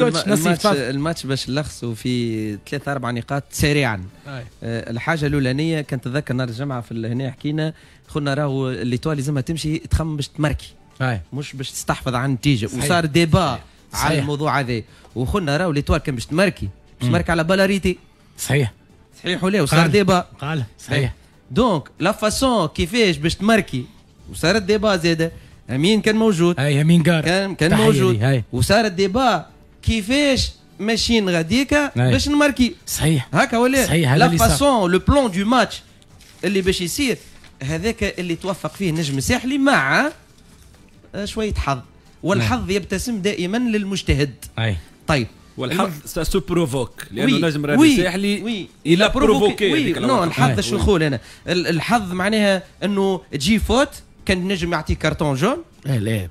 الماتش, الماتش باش نلخصوا في ثلاثة أربع نقاط سريعا آه الحاجة الأولانية كانت تذكر نهار الجمعة في هنا حكينا خونا راهو توا لازمها تمشي تخمم باش تماركي مش باش تستحفظ على النتيجة وصار ديبا على الموضوع هذا وخونا راهو ليتوال كان باش تماركي باش تمركي على بالاريتي صحيح صحيح ولا وصار ديبا قال صحيح دونك لا فاسون كيفاش باش تماركي وصار ديبا زاده امين كان موجود اي امين كان كان موجود وصار ديبا كيفاش ماشيين غاديكا باش نماركي صحيح هكا ولا صحيح لا فاسون لو بلون دو ماتش اللي باش يصير هذاك اللي توفق فيه نجم ساحلي مع آه، شويه حظ والحظ نعم. يبتسم دائما للمجتهد أي. طيب والحظ سا سو بروفوك لانه وي. نجم راني ساحلي وي الى بروفوكي وي نو الحظ شو نقول انا الحظ معناها انه تجي فوت كان نجم يعطيك كارتون جون لا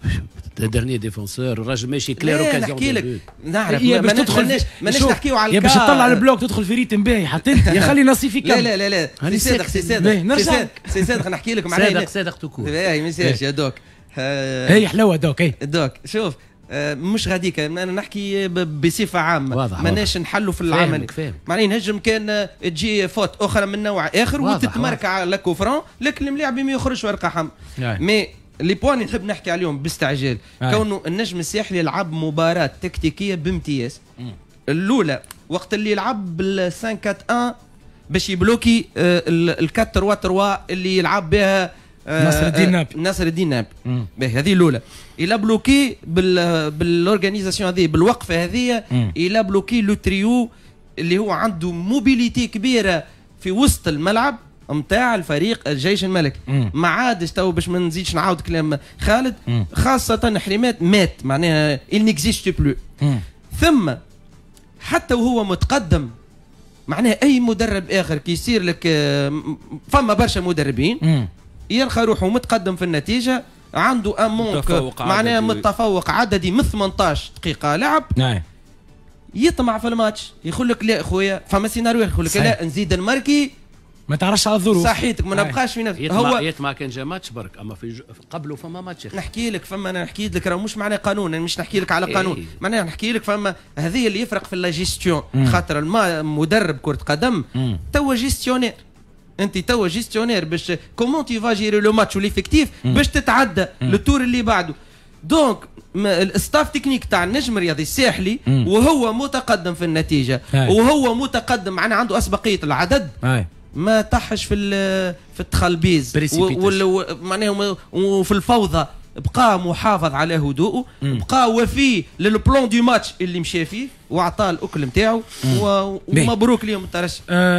ديرني ديفونسور الراجل ماشي كلير اوكازيون نحكي لك نعرف ما تدخل ماناش نحكيو على الكار باش تطلع البلوك تدخل في ريتم باهي حتى انت يا خلي نصي فيك لا لا لا لا سي صادق سي صادق سي صادق نحكي لك معناها صادق صادق تكون باهي ما يا دوك هي حلوه دوك هي دوك شوف آه، مش غاديك انا نحكي بصفه عامه ماناش نحلوا في العمل معناها نهجم كان آه، تجي فوت اخرى من نوع اخر وتتمركع على كوفرون لكن الملاعب ما يخرجش ورقه حمراء نعم. مي لي بوان نحب نحكي عليهم باستعجال آه. كونه النجم الساحلي لعب مباراه تكتيكيه بامتياز الاولى وقت اللي لعب بال 5 4 1 باش يبلوكي آه، ال 4 3 3 اللي يلعب بها نصر الدين نابي نصر الدين نابي هذه الاولى الى بلوكي بال هذه بالوقفه هذه الى بلوكي لو تريو اللي هو عنده موبيليتي كبيره في وسط الملعب نتاع الفريق الجيش الملكي ما عادش تو باش ما نزيدش نعاود كلام خالد مم. خاصه حريمات مات معناها إل نيكزيست بلو ثم حتى وهو متقدم معناها اي مدرب اخر كي يصير لك فما برشا مدربين يلقى روحه متقدم في النتيجه عنده ان مونك معناها متفوق عددي من 18 دقيقه لعب نعم يطمع في الماتش يقول لك لا خويا فما سيناريو يقول لك لا نزيد المركي ما تعرفش على الظروف صحيتك ما آه. نبقاش في نفس هو ما كان جا ماتش برك اما في قبله فما ماتش نحكي لك فما انا نحكي لك راه مش معناه قانون انا مش نحكي لك على إيه. قانون إيه. معناها نحكي لك فما هذه اللي يفرق في لاجيستيون خاطر الما مدرب كره قدم توا جيستيونير انت توا جيستيونير باش كومون تي فاجيري لو ماتش وليفيكتيف باش تتعدى للتور اللي بعده دونك الستاف تكنيك تاع النجم الرياضي الساحلي وهو متقدم في النتيجه هاي. وهو متقدم معناه عنده اسبقيه العدد هاي. ما طحش في في التخلبيز معناها وفي الفوضى بقى محافظ على هدوءه بقى وفي للبلون دي ماتش اللي مشى فيه واعطاه الاكل نتاعو ومبروك ليهم الترشح